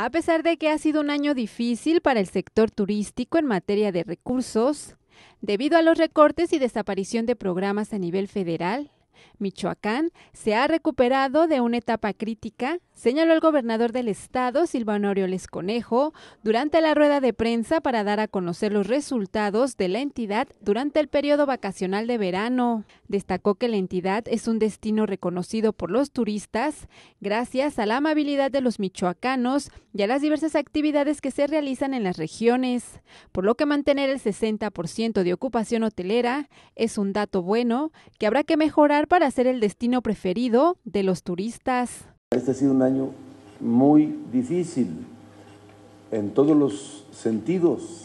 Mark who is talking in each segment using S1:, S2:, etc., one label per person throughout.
S1: A pesar de que ha sido un año difícil para el sector turístico en materia de recursos, debido a los recortes y desaparición de programas a nivel federal, Michoacán se ha recuperado de una etapa crítica, señaló el gobernador del estado, Silvano Orioles Conejo, durante la rueda de prensa para dar a conocer los resultados de la entidad durante el periodo vacacional de verano. Destacó que la entidad es un destino reconocido por los turistas gracias a la amabilidad de los michoacanos y a las diversas actividades que se realizan en las regiones, por lo que mantener el 60% de ocupación hotelera es un dato bueno que habrá que mejorar para ser el destino preferido de los turistas.
S2: Este ha sido un año muy difícil en todos los sentidos.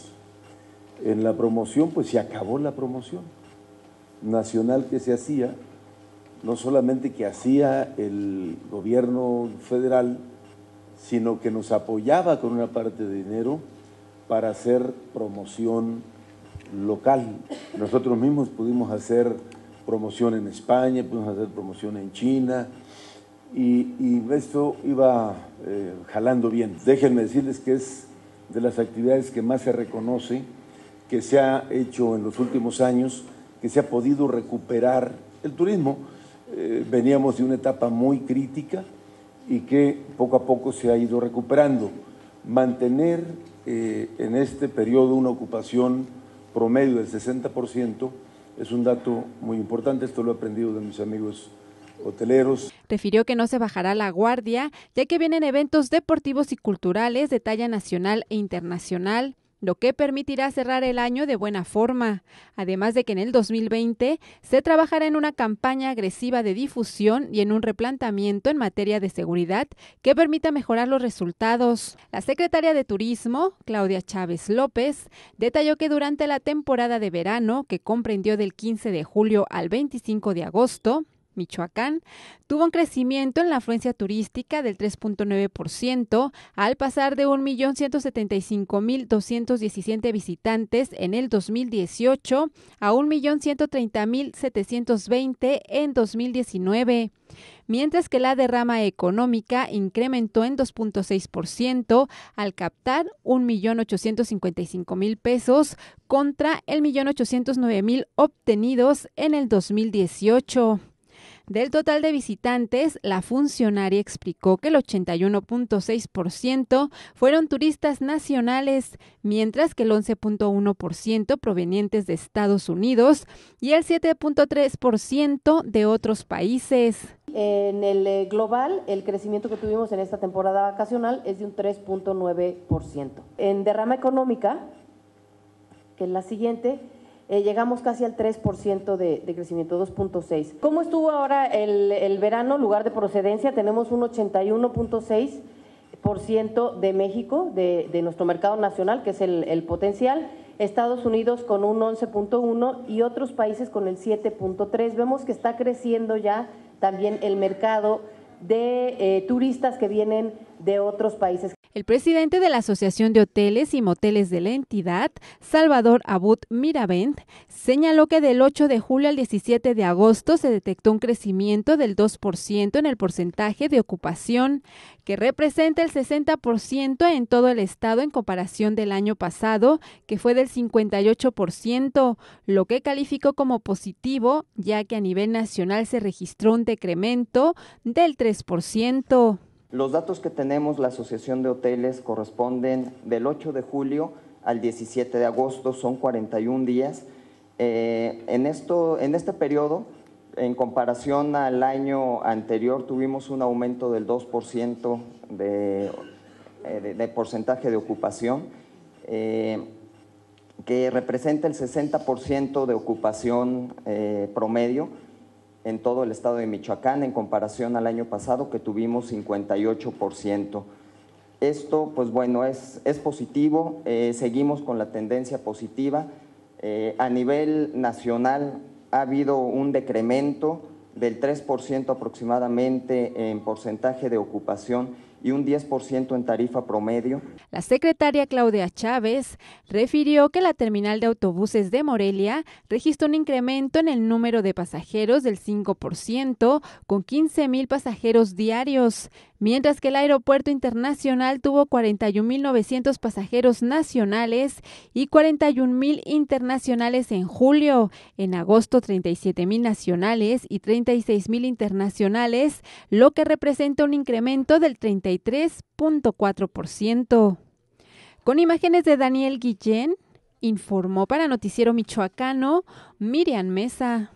S2: En la promoción, pues se acabó la promoción nacional que se hacía, no solamente que hacía el gobierno federal, sino que nos apoyaba con una parte de dinero para hacer promoción local. Nosotros mismos pudimos hacer promoción en España, pudimos hacer promoción en China y, esto iba eh, jalando bien. Déjenme decirles que es de las actividades que más se reconoce, que se ha hecho en los últimos años, que se ha podido recuperar el turismo. Eh, veníamos de una etapa muy crítica y que poco a poco se ha ido recuperando. Mantener eh, en este periodo una ocupación promedio del 60% es un dato muy importante, esto lo he aprendido de mis amigos hoteleros.
S1: Refirió que no se bajará la guardia, ya que vienen eventos deportivos y culturales de talla nacional e internacional lo que permitirá cerrar el año de buena forma, además de que en el 2020 se trabajará en una campaña agresiva de difusión y en un replanteamiento en materia de seguridad que permita mejorar los resultados. La secretaria de Turismo, Claudia Chávez López, detalló que durante la temporada de verano, que comprendió del 15 de julio al 25 de agosto, Michoacán, tuvo un crecimiento en la afluencia turística del 3.9% al pasar de 1.175.217 visitantes en el 2018 a 1.130.720 en 2019 mientras que la derrama económica incrementó en 2.6% al captar 1.855.000 pesos contra el 1.809.000 obtenidos en el 2018. Del total de visitantes, la funcionaria explicó que el 81.6% fueron turistas nacionales, mientras que el 11.1% provenientes de Estados Unidos y el 7.3% de
S3: otros países. En el eh, global, el crecimiento que tuvimos en esta temporada vacacional es de un 3.9%. En derrama económica, que es la siguiente, eh, llegamos casi al 3% de, de, crecimiento, 2.6. ¿Cómo estuvo ahora el, verano, lugar de procedencia? Tenemos un 81.6% de México, de, nuestro mercado nacional, que es el, potencial. Estados Unidos con un 11.1 y otros países con el 7.3. Vemos que está creciendo ya también el mercado de eh, turistas que vienen de otros países.
S1: El presidente de la Asociación de Hoteles y Moteles de la entidad, Salvador Abud Mirabent, señaló que del 8 de julio al 17 de agosto se detectó un crecimiento del 2% en el porcentaje de ocupación, que representa el 60% en todo el estado en comparación del año pasado, que fue del 58%, lo que calificó como positivo, ya que a nivel nacional se registró un decremento del 3%.
S4: Los datos que tenemos la Asociación de Hoteles corresponden del 8 de julio al 17 de agosto, son 41 días. Eh, en, esto, en este periodo, en comparación al año anterior, tuvimos un aumento del 2% eh, de, de, porcentaje de ocupación, eh, que representa el 60% de ocupación promedio en todo el estado de Michoacán en comparación al año pasado que tuvimos 58%. Esto, pues bueno, es, es positivo, eh, seguimos con la tendencia positiva. Eh, a nivel nacional ha habido un decremento del 3% aproximadamente en porcentaje de ocupación y un 10% en tarifa promedio.
S1: La secretaria Claudia Chávez refirió que la terminal de autobuses de Morelia registró un incremento en el número de pasajeros del 5%, con 15 mil pasajeros diarios mientras que el aeropuerto internacional tuvo 41.900 pasajeros nacionales y 41.000 internacionales en julio, en agosto 37.000 nacionales y 36.000 internacionales, lo que representa un incremento del 33.4%. Con imágenes de Daniel Guillén, informó para Noticiero Michoacano Miriam Mesa.